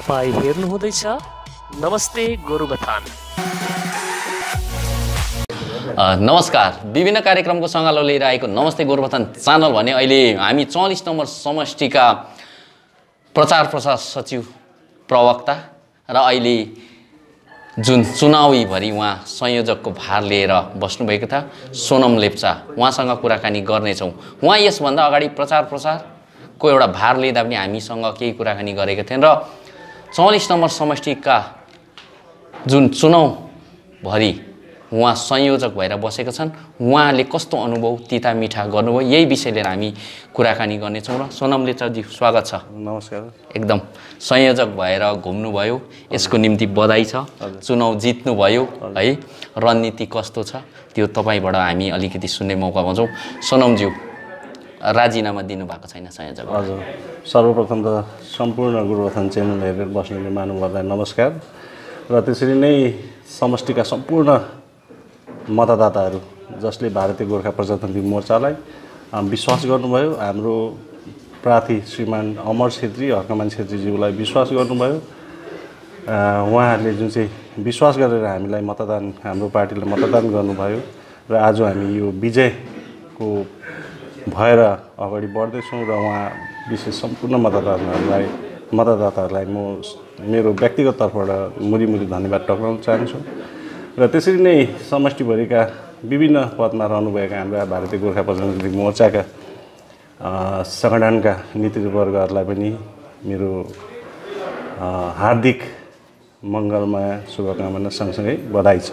तपाईँ हेर्नुहुँदैछ नमस्ते गोरुबथान नमस्कार विभिन्न कार्यक्रमको सङ्गालो लिएर आएको नमस्ते गोरुबथान च्यानल भने अहिले हामी चौलिस नम्बर समष्टिका प्रचार प्रसार सचिव प्रवक्ता र अहिले जुन चुनावीभरि उहाँ संयोजकको भार लिएर बस्नुभएको थियो सोनम लेप्चा उहाँसँग कुराकानी गर्नेछौँ उहाँ यसभन्दा अगाडि प्रचार प्रसारको एउटा भार लिँदा पनि हामीसँग केही कुराकानी गरेका थिएन र चौलिस नम्बर समष्टिका जुन चुनाउभरि उहाँ संयोजक भएर बसेका छन् उहाँले कस्तो अनुभव तिता मिठा गर्नुभयो यही विषय लिएर हामी कुराकानी गर्नेछौँ र सोनम लेप्चाजी स्वागत छ नमस्कार एकदम संयोजक भएर घुम्नुभयो यसको निम्ति बधाई छ चुनाव जित्नुभयो है रणनीति कस्तो छ त्यो तपाईँबाट हामी अलिकति सुन्ने मौका पाउँछौँ सोनमज्यू राजीनामा दिनुभएको छैन संयोजक हजुर सर्वप्रथम त सम्पूर्ण गुरुवर्थन च्यानल हेरेर बस्नु मान्नुभएरलाई नमस्कार र त्यसरी नै समष्टिका सम्पूर्ण मतदाताहरू जसले भारतीय गोर्खा प्रजातान्त्रिक मोर्चालाई विश्वास गर्नुभयो हाम्रो प्रार्थी श्रीमान अमर छेत्री हर्कमान छेत्रीज्यूलाई विश्वास गर्नुभयो उहाँहरूले जुन चाहिँ विश्वास गरेर हामीलाई मतदान हाम्रो पार्टीलाई मतदान गर्नुभयो र आज हामी यो विजयको भएर अगाडि बढ्दैछौँ र उहाँ विशेष सम्पूर्ण मतदाताहरूलाई मतदाताहरूलाई म मेरो व्यक्तिगत तर्फबाट मुरी मुरी धन्यवाद टक्राउन चाहन्छु र त्यसरी नै समष्टिभरिका विभिन्न पदमा रहनुभएका हाम्रा भारतीय गोर्खा प्रजातान्त्रिक मोर्चाका सङ्गठनका नेतृवर्गहरूलाई पनि मेरो हार्दिक मङ्गलमय शुभकामना सँगसँगै बधाई छ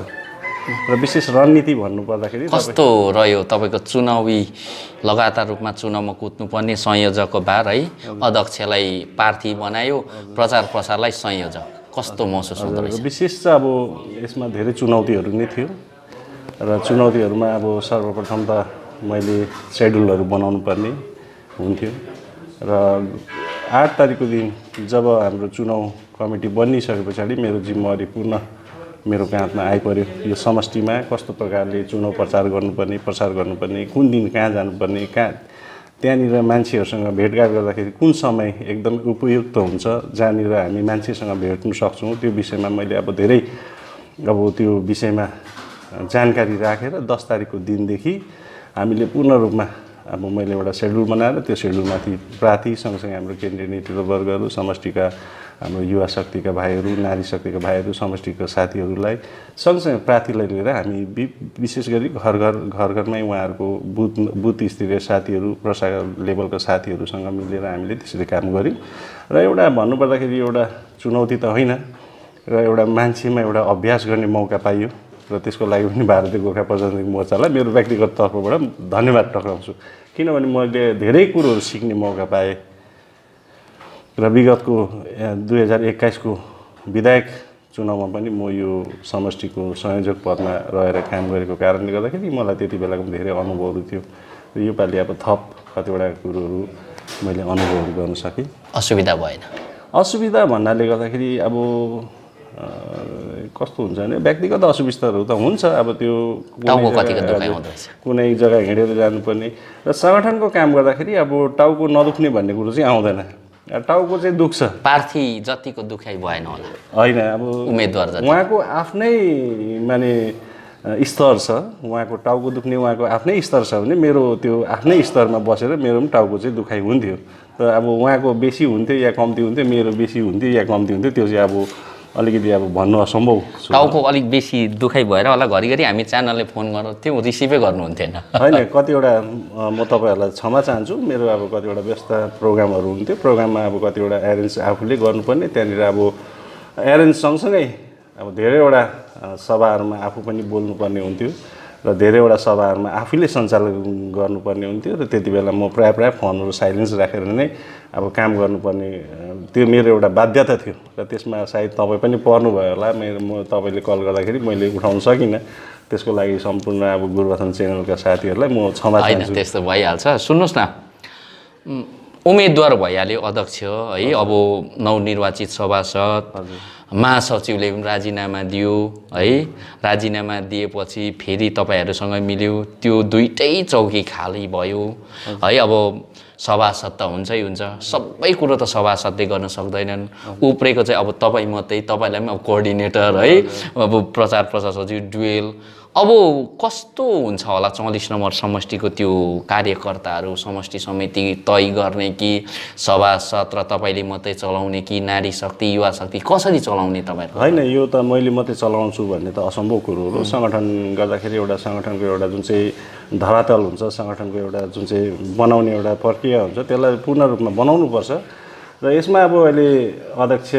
र विशेष रणनीति भन्नुपर्दाखेरि कस्तो रह्यो तपाईँको चुनावी लगातार रूपमा चुनावमा कुद्नुपर्ने संयोजकको भार है अध्यक्षलाई पार्थी बनायो प्रचार प्रसारलाई संयोजक कस्तो महसुस हुँदो रहेछ विशेष चाहिँ अब यसमा धेरै चुनौतीहरू नै थियो र चुनौतीहरूमा अब सर्वप्रथम त मैले सेड्युलहरू बनाउनु पर्ने हुन्थ्यो र आठ तारिकको दिन जब हाम्रो चुनाव कमिटी बनिसके पछाडि मेरो जिम्मेवारी पूर्ण मेरो काँधमा आइपऱ्यो यो समष्टिमा कस्तो प्रकारले चुनाव प्रचार गर्नुपर्ने प्रसार गर्नुपर्ने कुन दिन कहाँ जानुपर्ने कहाँ त्यहाँनिर मान्छेहरूसँग भेटघाट गर्दाखेरि कुन समय एकदम उपयुक्त हुन्छ जहाँनिर हामी मान्छेसँग भेट्न सक्छौँ त्यो विषयमा मैले अब धेरै अब त्यो विषयमा जानकारी राखेर रा, दस तारिकको दिनदेखि हामीले पूर्ण रूपमा अब मैले एउटा सेड्युल बनाएर त्यो सेड्युलमाथि प्रार्थी सँगसँगै हाम्रो केन्द्रीय नेतृत्ववर्गहरू समष्टिका हाम्रो युवा शक्तिका भाइहरू नारी शक्तिका भाइहरू समष्टिको साथीहरूलाई सँगसँगै प्रार्थीलाई लिएर हामी विशेष गरी घर घर घर घरमै उहाँहरूको बुथ बुथ स्तरीय साथीहरू प्रसा लेभलको साथीहरूसँग मिलेर हामीले त्यसरी काम गऱ्यौँ र एउटा भन्नुपर्दाखेरि एउटा चुनौती त होइन र एउटा मान्छेमा एउटा अभ्यास गर्ने मौका पाइयो र त्यसको लागि पनि भारतीय गोर्खा प्रजातान्त्रिक मोर्चालाई मेरो व्यक्तिगत तर्फबाट धन्यवाद टक्राउँछु किनभने मैले धेरै कुरोहरू सिक्ने मौका पाएँ र विगतको दुई हजार एक्काइसको विधायक चुनावमा पनि म यो समष्टिको संयोजक पदमा रहेर काम गरेको कारणले गर्दाखेरि मलाई त्यति बेलाको धेरै अनुभवहरू थियो र योपालि अब थप कतिवटा कुरोहरू मैले अनुभवहरू गर्न सकेँ असुविधा भएन असुविधा भन्नाले गर्दाखेरि अब कस्तो हुन्छ भने व्यक्तिगत असुविस्ताहरू त हुन्छ अब त्यो कुनै जग्गा हिँडेर जानुपर्ने र सङ्गठनको काम गर्दाखेरि अब टाउको नदुख्ने भन्ने कुरो चाहिँ आउँदैन टाउको चाहिँ दुख्छ पार्थी जतिको दुखाइ भएन होला होइन अब उम्मेदवार उहाँको आफ्नै माने स्तर छ उहाँको टाउको दुख्ने उहाँको आफ्नै स्तर छ भने मेरो त्यो आफ्नै स्तरमा बसेर मेरो पनि टाउको चाहिँ दुखाइ हुन्थ्यो तर अब उहाँको बेसी हुन्थ्यो या कम्ती हुन्थ्यो मेरो बेसी हुन्थ्यो या कम्ती हुन्थ्यो त्यो चाहिँ अब अलिकति अब भन्नु असम्भव टाउको अलिक बेसी दुखाइ भएर होला घरिघरि हामी च्यानलले फोन गरौँ त्यो रिसिभै गर्नुहुन्थेन होइन कतिवटा म तपाईँहरूलाई क्षमा चाहन्छु मेरो अब कतिवटा व्यस्त प्रोग्रामहरू हुन्थ्यो प्रोग्राममा अब कतिवटा एरेन्ज आफूले गर्नुपर्ने त्यहाँनिर अब एरेन्ज सँगसँगै अब धेरैवटा सभाहरूमा आफू पनि बोल्नुपर्ने हुन्थ्यो र धेरैवटा सभाहरूमा आफैले सञ्चालन गर्नुपर्ने हुन्थ्यो र त्यति बेला म प्रायः प्रायः फोनहरू साइलेन्स राखेर नै अब काम गर्नुपर्ने त्यो मेरो एउटा बाध्यता थियो र त्यसमा सायद तपाईँ पनि पर्नुभयो होला मेरो म तपाईँले कल गर्दाखेरि मैले उठाउन सकिनँ त्यसको लागि सम्पूर्ण अब गुरुबथन च्यानलका साथीहरूलाई म क्षमा होइन त्यस्तो भइहाल्छ सुन्नुहोस् न उम्मेदवार भइहाल्यो अध्यक्ष है अब नवनिर्वाचित सभासद महासचिवले पनि राजीनामा दियो है राजीनामा दिएपछि फेरि तपाईँहरूसँग मिल्यो त्यो दुइटै चौकी खाली भयो है अब सभासद त हुन्छै हुन्छ सबै कुरो त सभासदले गर्न सक्दैनन् उप्रेको चाहिँ अब तपाईँ मात्रै तपाईँलाई पनि अब कोअर्डिनेटर है अब प्रचार प्रसार सचिव डुएल अब कस्तो हुन्छ होला चौलिस नम्बर समष्टिको त्यो कार्यकर्ताहरू समष्टि समिति तय गर्ने कि सभासद र तपाईँले मात्रै चलाउने कि नारी शक्ति युवा शक्ति कसरी चलाउने तपाईँहरू होइन यो त मैले मात्रै चलाउँछु भन्ने त असम्भव कुरो हो सङ्गठन गर्दाखेरि एउटा सङ्गठनको एउटा जुन चाहिँ धरातल हुन्छ सङ्गठनको एउटा जुन चाहिँ बनाउने एउटा प्रक्रिया हुन्छ त्यसलाई पूर्ण रूपमा बनाउनुपर्छ र यसमा अब अहिले अध्यक्ष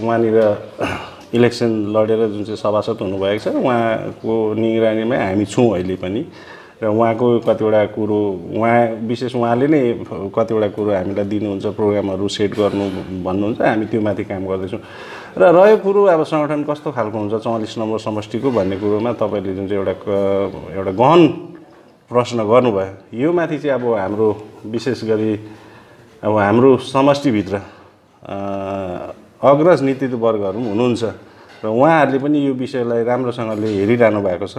उहाँनिर इलेक्सन लडेर जुन चाहिँ सभासद हुनुभएको छ उहाँको निगरानीमै हामी छौँ अहिले पनि र उहाँको कतिवटा कुरो उहाँ विशेष उहाँले नै कतिवटा कुरो हामीलाई दिनुहुन्छ प्रोग्रामहरू सेट गर्नु भन्नुहुन्छ हामी त्यो माथि काम गर्दैछौँ र रह्यो कुरो अब सङ्गठन कस्तो खालको हुन्छ चौवालिस नम्बर समष्टिको भन्ने कुरोमा तपाईँले जुन चाहिँ एउटा एउटा गहन प्रश्न गर्नुभयो यो माथि चाहिँ अब हाम्रो विशेष गरी अब हाम्रो समष्टिभित्र अग्रज नीतिवर्गहरू पनि हुनुहुन्छ र उहाँहरूले पनि यो विषयलाई राम्रोसँगले हेरिरहनु भएको छ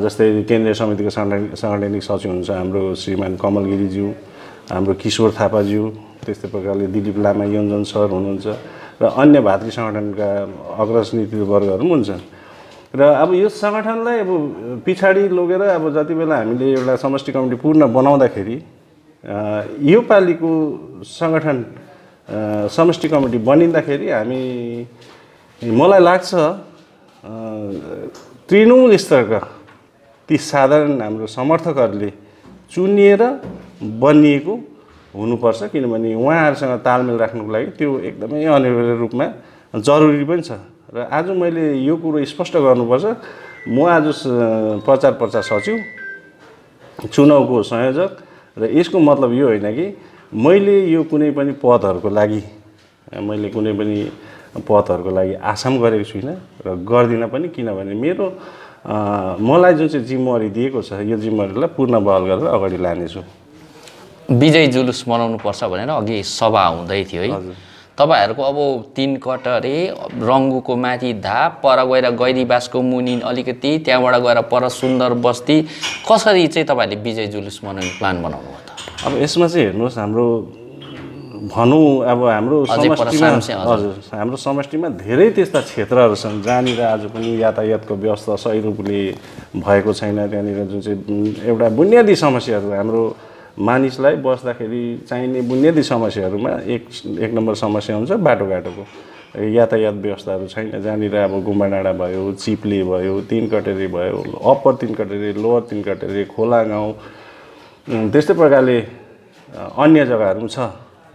जस्तै केन्द्रीय समितिको साङ्गठनिक सचिव हुनुहुन्छ हाम्रो श्रीमान कमल गिरीज्यू हाम्रो किशोर थापाज्यू त्यस्तै प्रकारले दिलीप लामा योन्जन सर हुनुहुन्छ र अन्य भातृ सङ्गठनका अग्रज नीतिवर्गहरू पनि हुन्छन् र अब यो सङ्गठनलाई अब पछाडि लगेर अब जति बेला हामीले एउटा समष्टि कमिटी पूर्ण बनाउँदाखेरि योपालिको सङ्गठन समष्टि कमिटी बनिँदाखेरि हामी मलाई लाग्छ तृणमूल स्तरका ती साधारण हाम्रो समर्थकहरूले चुनिएर बनिएको हुनुपर्छ किनभने उहाँहरूसँग तालमेल राख्नुको लागि त्यो एकदमै अनिवार्य रूपमा जरुरी पनि छ र आज मैले यो कुरो स्पष्ट गर्नुपर्छ म आज प्रचार प्रचार सचिव चुनावको संयोजक र यसको मतलब यो होइन कि मैले यो कुनै पनि पदहरूको लागि मैले कुनै पनि पदहरूको लागि आसाम गरेको छुइनँ र गर्दिनँ पनि किनभने मेरो मलाई जुन चाहिँ जिम्मेवारी दिएको छ यो जिम्मेवारीलाई पूर्ण बहल गरेर अगाडि लानेछु विजय जुलुस मनाउनुपर्छ भनेर अघि सभा हुँदै थियो है तपाईँहरूको अब तिन कटरे रङ्गुको माथि धाप पर गएर गैरीबासको मुनि अलिकति त्यहाँबाट गएर पर सुन्दर बस्ती कसरी चाहिँ तपाईँहरूले विजय जुलुस मनाउने प्लान बनाउनु अब यसमा चाहिँ हेर्नुहोस् हाम्रो भनौँ अब हाम्रो समष्टिमा हजुर हाम्रो समष्टिमा धेरै त्यस्ता क्षेत्रहरू छन् जहाँनिर आज पनि यातायातको व्यवस्था सही रूपले भएको छैन त्यहाँनिर जुन चाहिँ एउटा बुनियादी समस्याहरू हाम्रो मानिसलाई बस्दाखेरि चाहिने बुनियादी समस्याहरूमा एक एक नम्बर समस्या हुन्छ बाटोघाटोको यातायात व्यवस्थाहरू छैन जहाँनिर अब गुम्बा डाँडा भयो चिप्ले भयो तिन कटेरी भयो अप्पर तिन कटेरी लोवर तिन कटेरी खोला गाउँ त्यस्तै प्रकारले अन्य जग्गाहरू पनि छ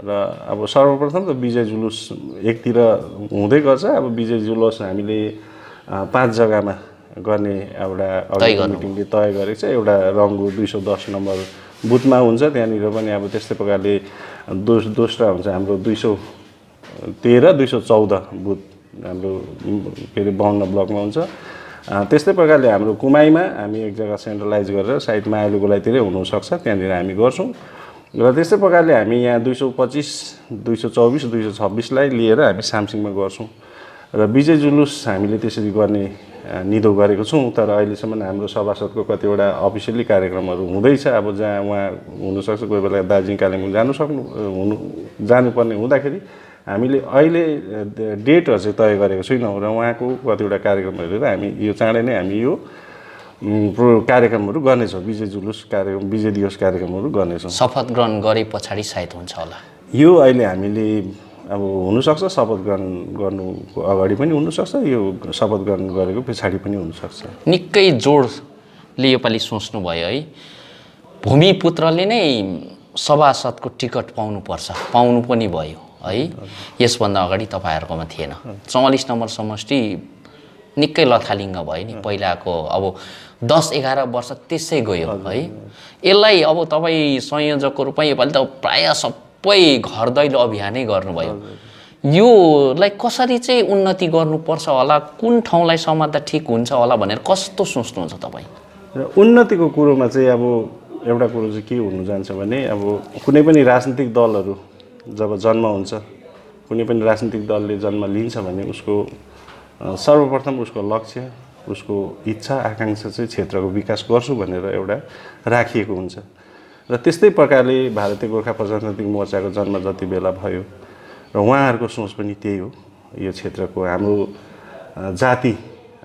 र अब सर्वप्रथम त विजय जुलुस एकतिर हुँदै गर्छ अब विजय जुलुस हामीले पाँच जग्गामा गर्ने एउटा मिटिङले तय गरेको छ एउटा रङ्गु दुई सौ दस नम्बर बुथमा हुन्छ त्यहाँनिर पनि अब त्यस्तै प्रकारले दोस दोस्रो हुन्छ हाम्रो दुई सौ तेह्र दुई सौ चौध बुथ हाम्रो के अरे ब्लकमा हुन्छ त्यस्तै प्रकारले हाम्रो कुमाईमा हामी एक जग्गा सेन्ट्रलाइज गरेर साइडमा आइलु हुनुसक्छ हुनसक्छ त्यहाँनिर हामी गर्छौँ र त्यस्तै प्रकारले हामी यहाँ दुई सौ पच्चिस दुई सौ चौबिस दुई सौ छब्बिसलाई लिएर हामी सामसिङमा गर्छौँ र विजय जुलुस हामीले त्यसरी गर्ने निधो गरेको छौँ तर अहिलेसम्म हाम्रो सभासदको कतिवटा अफिसियली कार्यक्रमहरू हुँदैछ अब जहाँ उहाँ हुनसक्छ कोही बेला दार्जिलिङ कालिम्पोङ जानु सक्नु हुनु जानुपर्ने हुँदाखेरि हामीले अहिले डेटहरू चाहिँ तय गरेको छैनौँ र उहाँको कतिवटा कार्यक्रमहरू हेरेर हामी यो चाँडै नै हामी यो प्रो कार्यक्रमहरू गर्नेछौँ विजय जुलुस कार्यक्रम विजय दिवस कार्यक्रमहरू गर्नेछौँ शपथ ग्रहण गरे पछाडि सायद हुन्छ होला यो अहिले हामीले अब हुनसक्छ शपथ ग्रहण गर्नुको अगाडि पनि हुनसक्छ यो शपथ ग्रहण गरेको पछाडि पनि हुनसक्छ निकै जोडले योपालि सोच्नुभयो है भूमिपुत्रले नै सभासदको टिकट पाउनुपर्छ पाउनु पनि भयो है यसभन्दा अगाडि तपाईँहरूकोमा थिएन चौवालिस नम्बर समष्टि निकै लथालिङ्ग भयो नि पहिलाको अब दस एघार वर्ष त्यसै गयो है यसलाई अब तपाईँ संयोजकको रूपमा योपालि त प्रायः सबै घर दैलो अभियानै गर्नुभयो योलाई कसरी चाहिँ उन्नति गर्नुपर्छ होला कुन ठाउँलाई समात्दा ठिक हुन्छ होला भनेर कस्तो सोच्नुहुन्छ तपाईँ र उन्नतिको कुरोमा चाहिँ अब एउटा कुरो चाहिँ के हुनु जान्छ भने अब कुनै पनि राजनीतिक दलहरू जब जन्म हुन्छ कुनै पनि राजनीतिक दलले जन्म लिन्छ भने उसको सर्वप्रथम उसको लक्ष्य उसको इच्छा आकाङ्क्षा चाहिँ क्षेत्रको विकास गर्छु भनेर एउटा राखिएको हुन्छ र त्यस्तै प्रकारले भारतीय गोर्खा प्रजातान्त्रिक मोर्चाको जन्म जति बेला भयो र उहाँहरूको सोच पनि त्यही हो यो क्षेत्रको हाम्रो जाति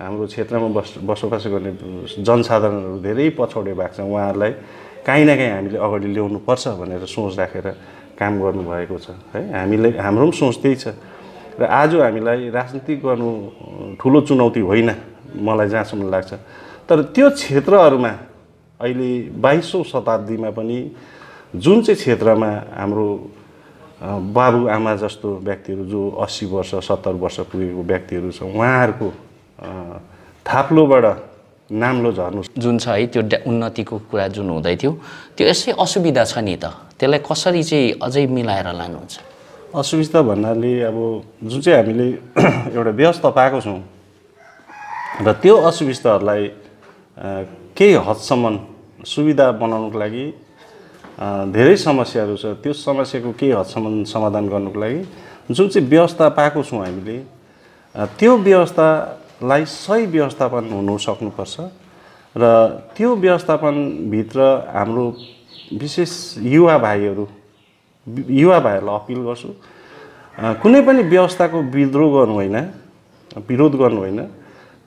हाम्रो क्षेत्रमा बस बसोबासो गर्ने जनसाधारणहरू धेरै पछौडे भएको छ उहाँहरूलाई काहीँ न काहीँ हामीले अगाडि ल्याउनुपर्छ भनेर सोच राखेर काम गर्नुभएको छ है हामीले हाम्रो पनि सोच त्यही छ र आज हामीलाई राजनीति गर्नु ठुलो चुनौती होइन मलाई जहाँसम्म लाग्छ तर त्यो क्षेत्रहरूमा अहिले बाइसौँ शताब्दीमा पनि जुन चाहिँ क्षेत्रमा हाम्रो बाबुआमा जस्तो व्यक्तिहरू जो अस्सी वर्ष सत्तर वर्ष पुगेको व्यक्तिहरू छ उहाँहरूको थाप्लोबाट नाम्लो झर्नु जुन छ है त्यो उन्नतिको कुरा जुन हुँदै थियो त्यो यसै असुविधा छ नि त त्यसलाई कसरी चाहिँ अझै मिलाएर लानुहुन्छ असुविस्ता भन्नाले अब जुन चाहिँ हामीले एउटा व्यवस्था पाएको छौँ र त्यो असुविस्ताहरूलाई केही हदसम्म सुविधा बनाउनुको लागि धेरै समस्याहरू छ त्यो समस्याको केही हदसम्म समाधान गर्नुको लागि जुन चाहिँ व्यवस्था पाएको छौँ हामीले त्यो व्यवस्था लाई सही व्यवस्थापन हुनु सक्नुपर्छ र त्यो व्यवस्थापनभित्र हाम्रो विशेष युवा भाइहरू युवा भाइहरूलाई अपिल गर्छु कुनै पनि व्यवस्थाको विद्रोह गर्नु होइन विरोध गर्नु होइन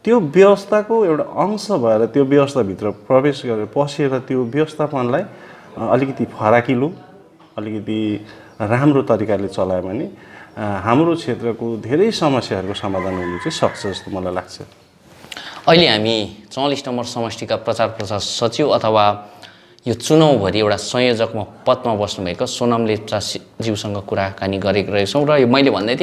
त्यो व्यवस्थाको एउटा अंश भएर त्यो व्यवस्थाभित्र प्रवेश गरेर पसेर त्यो व्यवस्थापनलाई अलिकति फराकिलो अलिकति राम्रो तरिकाले चलायो भने हाम्रो क्षेत्रको धेरै समस्याहरूको समाधान हुनु चाहिँ सक्छ जस्तो मलाई लाग्छ अहिले हामी चौलिस नम्बर समष्टिका प्रचार प्रसार सचिव अथवा यो चुनाउभरि एउटा संयोजकमा पदमा बस्नुभएको सोनम लेप्चाज्यूसँग कुराकानी गरेको रहेछौँ र यो मैले भन्दै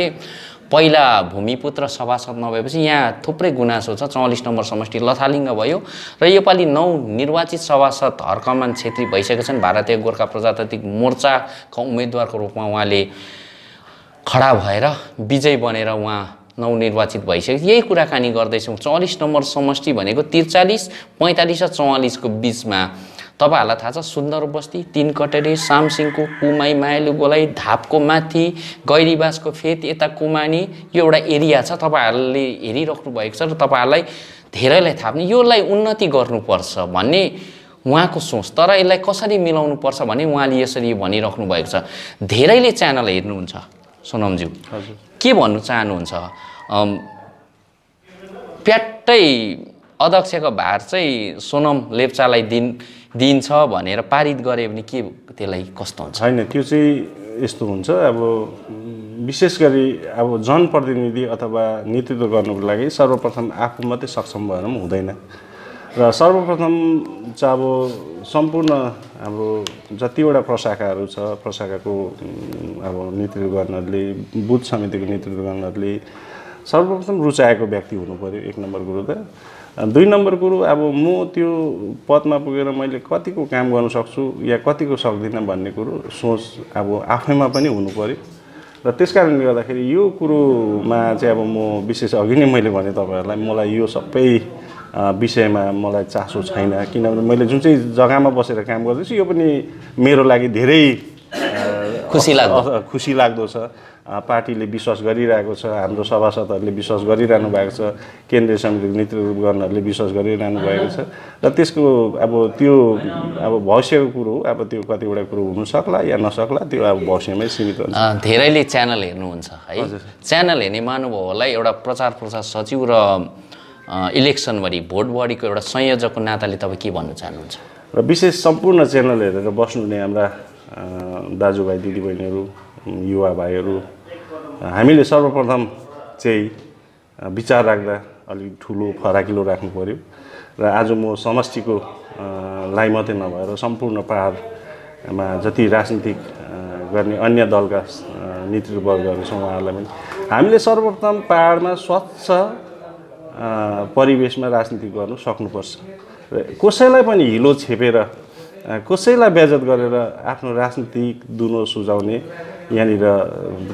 थिएँ पहिला भूमिपुत्र सभासद नभएपछि यहाँ थुप्रै गुनासो छ चौलिस नम्बर समष्टि लथालिङ्ग भयो र योपालि नौ निर्वाचित सभासद हर्कमान छेत्री भइसकेका छन् भारतीय गोर्खा प्रजातान्त्रिक मोर्चाको उम्मेदवारको रूपमा उहाँले खडा भएर विजय बनेर उहाँ नवनिर्वाचित भइसक्यो यही कुराकानी गर्दैछौँ चौलिस नम्बर समष्टि भनेको त्रिचालिस पैँतालिस र चौवालिसको बिचमा तपाईँहरूलाई थाहा छ सुन्दर बस्ती तिन कटेरे सामसिङको कुमाई मायालु गोलाइ धापको माथि गैरीबासको फेत यता कुमानी यो एउटा एरिया छ तपाईँहरूले हेरिराख्नु भएको छ र तपाईँहरूलाई धेरैलाई थाहा पनि योलाई उन्नति गर्नुपर्छ भन्ने उहाँको सोच तर यसलाई कसरी मिलाउनुपर्छ भने उहाँले यसरी भनिराख्नु भएको छ धेरैले च्यानल हेर्नुहुन्छ सोनमज्यू के भन्न चाहनुहुन्छ प्याट्टै अध्यक्षको भार चाहिँ सोनम लेप्चालाई दिन दिन्छ भनेर पारित गऱ्यो भने के त्यसलाई कस्तो हुन्छ होइन त्यो चाहिँ यस्तो हुन्छ अब विशेष गरी अब जनप्रतिनिधि अथवा नेतृत्व गर्नुको लागि सर्वप्रथम आफू मात्रै सक्षम भएर पनि हुँदैन र सर्वप्रथम चाहिँ अब सम्पूर्ण हाम्रो जतिवटा प्रशाखाहरू छ प्रशाखाको अब नेतृत्व गर्नेहरूले बुथ समितिको नेतृत्व गर्नेहरूले सर्वप्रथम रुचाएको व्यक्ति हुनु पऱ्यो एक नम्बर कुरो त दुई नम्बर कुरो अब म त्यो पदमा पुगेर मैले कतिको काम गर्न सक्छु या कतिको सक्दिनँ भन्ने कुरो सोच अब आफैमा पनि हुनु पऱ्यो र त्यस कारणले गर्दाखेरि यो कुरोमा चाहिँ अब म विशेष अघि नै मैले भने तपाईँहरूलाई मलाई यो सबै विषयमा मलाई चासो छैन किनभने मैले जुन चाहिँ जग्गामा बसेर काम गर्दैछु यो पनि मेरो लागि धेरै खुसी लाग्दो खुसी लाग्दो छ पार्टीले विश्वास गरिरहेको छ हाम्रो सभासदहरूले विश्वास गरिरहनु भएको छ केन्द्रीय समितिको नेतृत्व गर्नहरूले विश्वास गरिरहनु भएको छ र त्यसको अब त्यो अब भविष्यको कुरो हो अब त्यो कतिवटा कुरो हुनसक्ला या नसक्ला त्यो अब भविष्यमै सीमित हुन्छ धेरैले च्यानल हेर्नुहुन्छ है च्यानल हेर्ने महानुभावहरूलाई एउटा प्रचार प्रसार सचिव र इलेक्सनभरि भोटभरिको एउटा संयोजकको नाताले तपाईँ के भन्न चाहनुहुन्छ र विशेष सम्पूर्ण च्यानल हेरेर बस्नुहुने हाम्रा दाजुभाइ दिदीबहिनीहरू युवा भाइहरू हामीले सर्वप्रथम चाहिँ विचार राख्दा अलिक ठुलो फराकिलो राख्नु पऱ्यो र आज म समष्टिको लाई मात्रै नभएर सम्पूर्ण पहाडमा जति राजनीतिक गर्ने अन्य दलका नेतृत्ववर्गहरू छ उहाँहरूलाई पनि हामीले सर्वप्रथम पाहाडमा स्वच्छ परिवेशमा राजनीति गर्नु सक्नुपर्छ र कसैलाई पनि हिलो छेपेर कसैलाई बेजत गरेर आफ्नो राजनीतिक दुनो सुझाउने यहाँनिर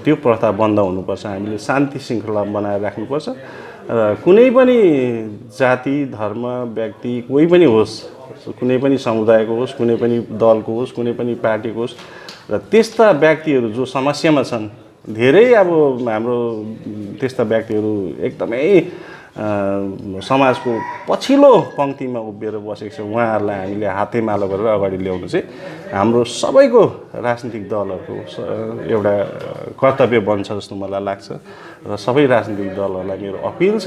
त्यो प्रथा बन्द हुनुपर्छ हामीले शान्ति श्रृङ्खला बनाएर राख्नुपर्छ र कुनै पनि जाति धर्म व्यक्ति कोही पनि होस् कुनै पनि समुदायको होस् कुनै पनि दलको होस् कुनै पनि पार्टीको होस् र त्यस्ता व्यक्तिहरू जो समस्यामा छन् धेरै अब हाम्रो त्यस्ता व्यक्तिहरू एकदमै समाजको पछिल्लो पङ्क्तिमा उभिएर बसेको छ उहाँहरूलाई हामीले हातेमालो गरेर अगाडि ल्याउनु चाहिँ हाम्रो सबैको राजनीतिक दलहरूको एउटा कर्तव्य बन्छ जस्तो मलाई लाग्छ र सबै राजनीतिक दलहरूलाई मेरो अपिल छ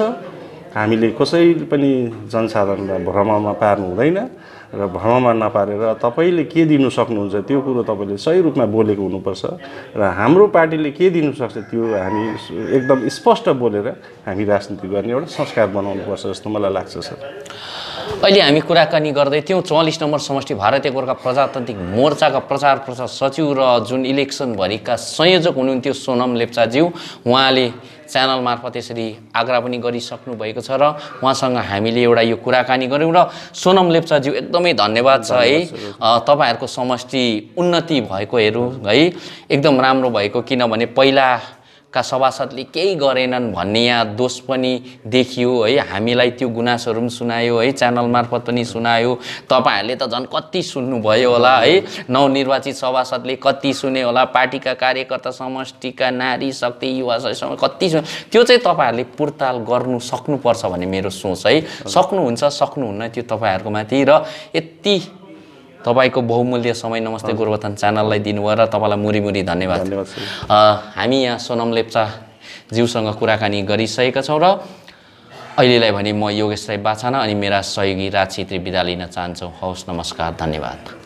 हामीले कसै पनि जनसाधारणलाई भ्रममा पार्नु हुँदैन र भ्रममा नपारेर तपाईँले के दिनु सक्नुहुन्छ त्यो कुरो तपाईँले सही रूपमा बोलेको हुनुपर्छ र हाम्रो पार्टीले के दिनुसक्छ त्यो हामी एकदम स्पष्ट बोलेर हामी राजनीति गर्ने एउटा संस्कार बनाउनुपर्छ जस्तो मलाई लाग्छ सर अहिले हामी कुराकानी गर्दैथ्यौँ चौवालिस नम्बर समष्टि भारतीय गोर्खा प्रजातान्त्रिक मोर्चाका प्रचार प्रसार सचिव र जुन इलेक्सनभरिका संयोजक हुनुहुन्थ्यो सोनम लेप्चाज्यू उहाँले च्यानल मार्फत यसरी आग्रह पनि गरिसक्नु भएको छ र उहाँसँग हामीले एउटा यो कुराकानी गऱ्यौँ र सोनम लेप्चाज्यू एकदमै धन्यवाद छ है तपाईँहरूको समष्टि उन्नति भएको हेरौँ है एकदम राम्रो भएको किनभने पहिला का सभासदले केही गरेनन् भन्ने यहाँ दोष पनि देखियो है हामीलाई त्यो गुनासोहरू पनि सुनायो है च्यानल मार्फत पनि सुनायो तपाईँहरूले त झन् कति सुन्नुभयो होला है नवनिर्वाचित सभासदले कति सुने होला पार्टीका कार्यकर्ता समष्टिका नारी शक्ति युवा कति सुन त्यो चाहिँ तपाईँहरूले पुर्ताल गर्नु सक्नुपर्छ भन्ने मेरो सोच है सक्नुहुन्छ सक्नुहुन्न त्यो तपाईँहरूको माथि र यति तपाईँको बहुमूल्य समय नमस्ते गोरुबथान च्यानललाई दिनुभयो र तपाईँलाई मुरीमुरी धन्यवाद हामी यहाँ सोनम लेप्चा जिउसँग कुराकानी गरिसकेका छौँ र अहिलेलाई भने म योगेश राई बाछाना अनि मेरा सहयोगी राज छेत्री बिदा लिन चाहन्छौँ हवस् नमस्कार धन्यवाद